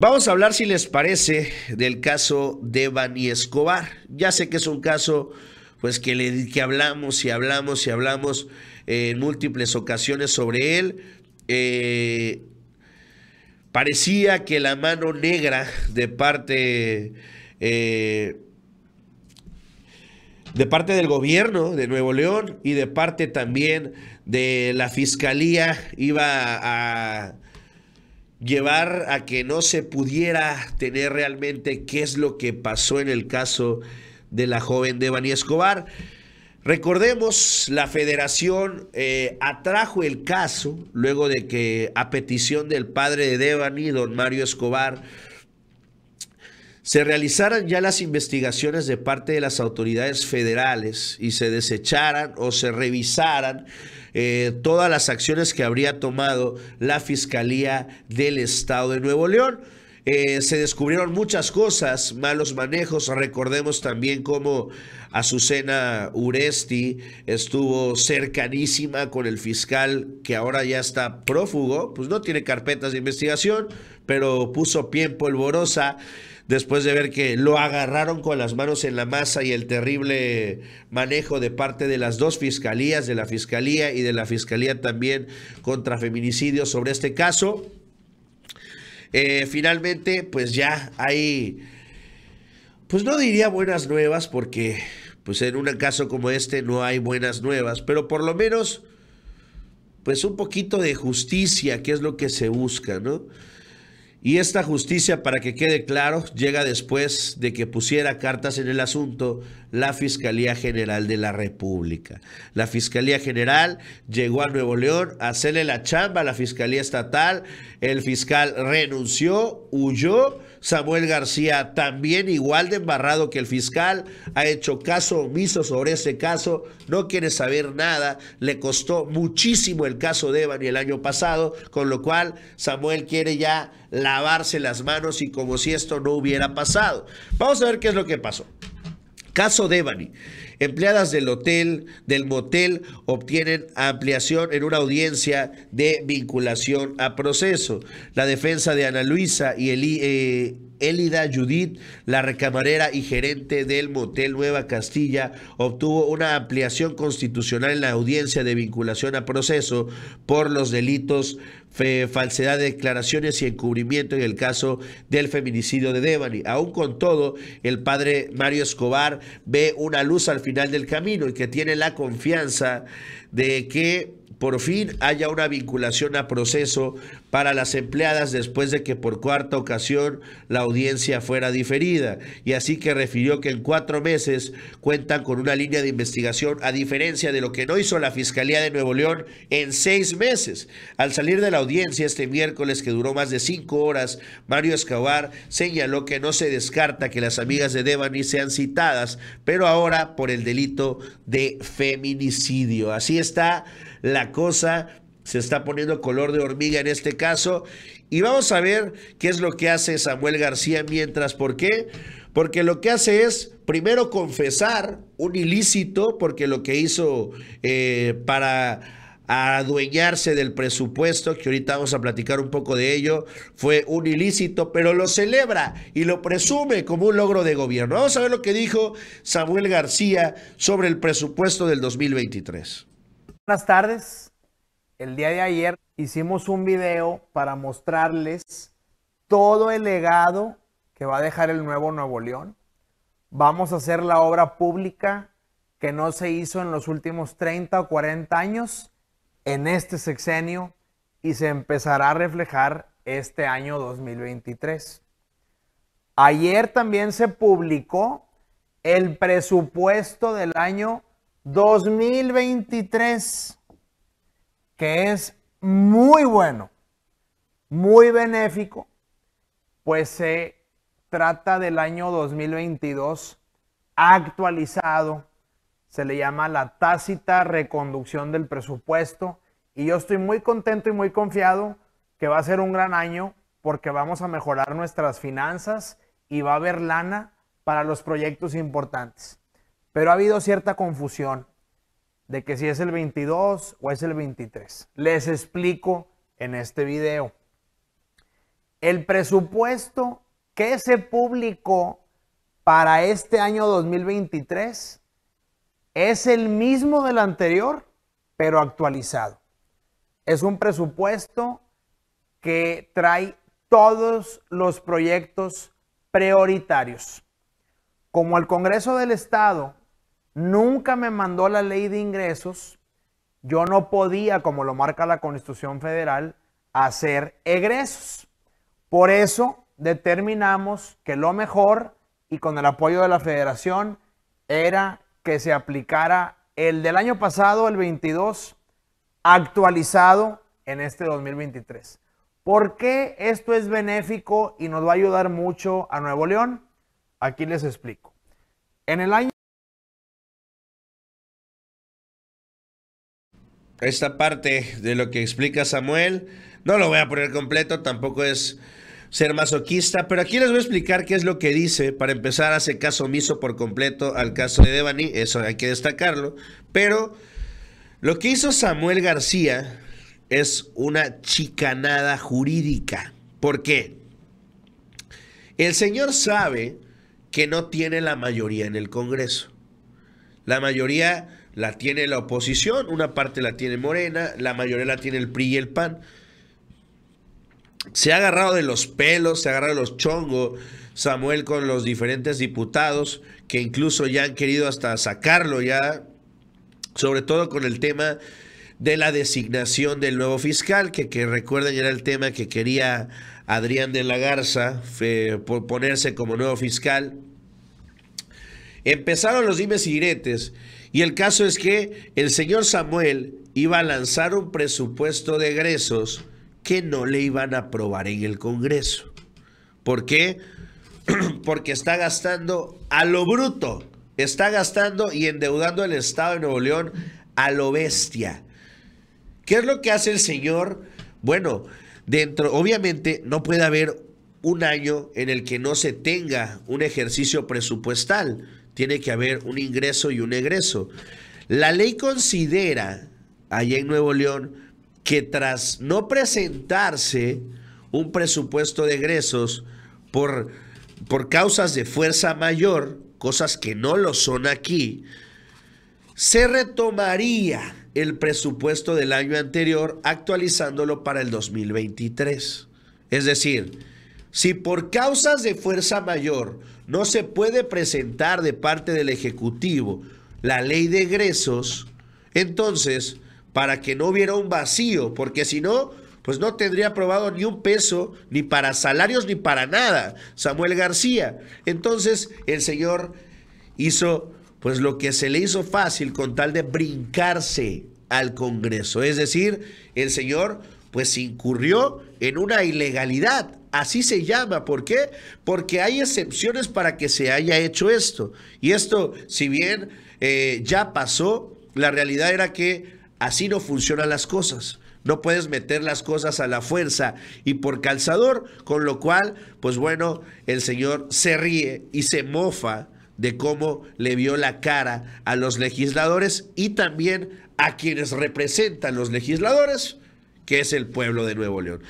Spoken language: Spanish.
Vamos a hablar, si les parece, del caso de Bani Escobar. Ya sé que es un caso, pues que, le, que hablamos y hablamos y hablamos eh, en múltiples ocasiones sobre él. Eh, parecía que la mano negra de parte, eh, de parte del gobierno de Nuevo León y de parte también de la fiscalía iba a llevar a que no se pudiera tener realmente qué es lo que pasó en el caso de la joven Devani Escobar. Recordemos, la federación eh, atrajo el caso luego de que a petición del padre de Devani, don Mario Escobar, se realizaran ya las investigaciones de parte de las autoridades federales y se desecharan o se revisaran eh, todas las acciones que habría tomado la Fiscalía del Estado de Nuevo León. Eh, se descubrieron muchas cosas, malos manejos. Recordemos también cómo Azucena Uresti estuvo cercanísima con el fiscal que ahora ya está prófugo, pues no tiene carpetas de investigación, pero puso pie en polvorosa después de ver que lo agarraron con las manos en la masa y el terrible manejo de parte de las dos fiscalías, de la fiscalía y de la fiscalía también contra feminicidio sobre este caso. Eh, finalmente, pues ya hay, pues no diría buenas nuevas porque pues en un caso como este no hay buenas nuevas, pero por lo menos pues un poquito de justicia, que es lo que se busca, ¿no? Y esta justicia, para que quede claro, llega después de que pusiera cartas en el asunto la Fiscalía General de la República. La Fiscalía General llegó a Nuevo León a hacerle la chamba a la Fiscalía Estatal. El fiscal renunció, huyó. Samuel García, también igual de embarrado que el fiscal, ha hecho caso omiso sobre ese caso, no quiere saber nada, le costó muchísimo el caso de Evan y el año pasado, con lo cual Samuel quiere ya lavarse las manos y como si esto no hubiera pasado. Vamos a ver qué es lo que pasó. Caso Devani. Empleadas del hotel, del motel, obtienen ampliación en una audiencia de vinculación a proceso. La defensa de Ana Luisa y el... Eh, Elida Judith, la recamarera y gerente del Motel Nueva Castilla, obtuvo una ampliación constitucional en la audiencia de vinculación a proceso por los delitos falsedad de declaraciones y encubrimiento en el caso del feminicidio de Devani. Aún con todo, el padre Mario Escobar ve una luz al final del camino y que tiene la confianza de que por fin haya una vinculación a proceso para las empleadas después de que por cuarta ocasión la audiencia fuera diferida. Y así que refirió que en cuatro meses cuentan con una línea de investigación, a diferencia de lo que no hizo la Fiscalía de Nuevo León en seis meses. Al salir de la audiencia este miércoles, que duró más de cinco horas, Mario Escobar señaló que no se descarta que las amigas de Devani sean citadas, pero ahora por el delito de feminicidio. Así está la cosa se está poniendo color de hormiga en este caso. Y vamos a ver qué es lo que hace Samuel García mientras. ¿Por qué? Porque lo que hace es, primero, confesar un ilícito, porque lo que hizo eh, para adueñarse del presupuesto, que ahorita vamos a platicar un poco de ello, fue un ilícito, pero lo celebra y lo presume como un logro de gobierno. Vamos a ver lo que dijo Samuel García sobre el presupuesto del 2023. Buenas tardes el día de ayer hicimos un video para mostrarles todo el legado que va a dejar el nuevo Nuevo León. Vamos a hacer la obra pública que no se hizo en los últimos 30 o 40 años en este sexenio y se empezará a reflejar este año 2023. Ayer también se publicó el presupuesto del año 2023 que es muy bueno, muy benéfico, pues se trata del año 2022 actualizado, se le llama la tácita reconducción del presupuesto y yo estoy muy contento y muy confiado que va a ser un gran año porque vamos a mejorar nuestras finanzas y va a haber lana para los proyectos importantes. Pero ha habido cierta confusión de que si es el 22 o es el 23. Les explico en este video. El presupuesto que se publicó para este año 2023 es el mismo del anterior, pero actualizado. Es un presupuesto que trae todos los proyectos prioritarios. Como el Congreso del Estado nunca me mandó la ley de ingresos, yo no podía, como lo marca la Constitución Federal, hacer egresos. Por eso determinamos que lo mejor, y con el apoyo de la federación, era que se aplicara el del año pasado, el 22, actualizado en este 2023. ¿Por qué esto es benéfico y nos va a ayudar mucho a Nuevo León? Aquí les explico. En el año esta parte de lo que explica Samuel. No lo voy a poner completo, tampoco es ser masoquista, pero aquí les voy a explicar qué es lo que dice. Para empezar, hace caso omiso por completo al caso de Devani, eso hay que destacarlo. Pero lo que hizo Samuel García es una chicanada jurídica. ¿Por qué? El señor sabe que no tiene la mayoría en el Congreso. La mayoría la tiene la oposición, una parte la tiene Morena, la mayoría la tiene el PRI y el PAN. Se ha agarrado de los pelos, se ha agarrado de los chongos Samuel con los diferentes diputados que incluso ya han querido hasta sacarlo ya, sobre todo con el tema de la designación del nuevo fiscal, que, que recuerden era el tema que quería Adrián de la Garza por ponerse como nuevo fiscal Empezaron los dimes y diretes. Y el caso es que el señor Samuel iba a lanzar un presupuesto de egresos que no le iban a aprobar en el Congreso. ¿Por qué? Porque está gastando a lo bruto. Está gastando y endeudando al Estado de Nuevo León a lo bestia. ¿Qué es lo que hace el señor? Bueno, dentro, obviamente no puede haber un año en el que no se tenga un ejercicio presupuestal tiene que haber un ingreso y un egreso. La ley considera, allá en Nuevo León, que tras no presentarse un presupuesto de egresos por, por causas de fuerza mayor, cosas que no lo son aquí, se retomaría el presupuesto del año anterior actualizándolo para el 2023. Es decir, si por causas de fuerza mayor no se puede presentar de parte del Ejecutivo la ley de egresos, entonces, para que no hubiera un vacío, porque si no, pues no tendría aprobado ni un peso, ni para salarios, ni para nada, Samuel García. Entonces, el señor hizo pues lo que se le hizo fácil con tal de brincarse al Congreso. Es decir, el señor pues incurrió en una ilegalidad. Así se llama. ¿Por qué? Porque hay excepciones para que se haya hecho esto. Y esto, si bien eh, ya pasó, la realidad era que así no funcionan las cosas. No puedes meter las cosas a la fuerza y por calzador, con lo cual, pues bueno, el Señor se ríe y se mofa de cómo le vio la cara a los legisladores y también a quienes representan los legisladores que es el pueblo de Nuevo León.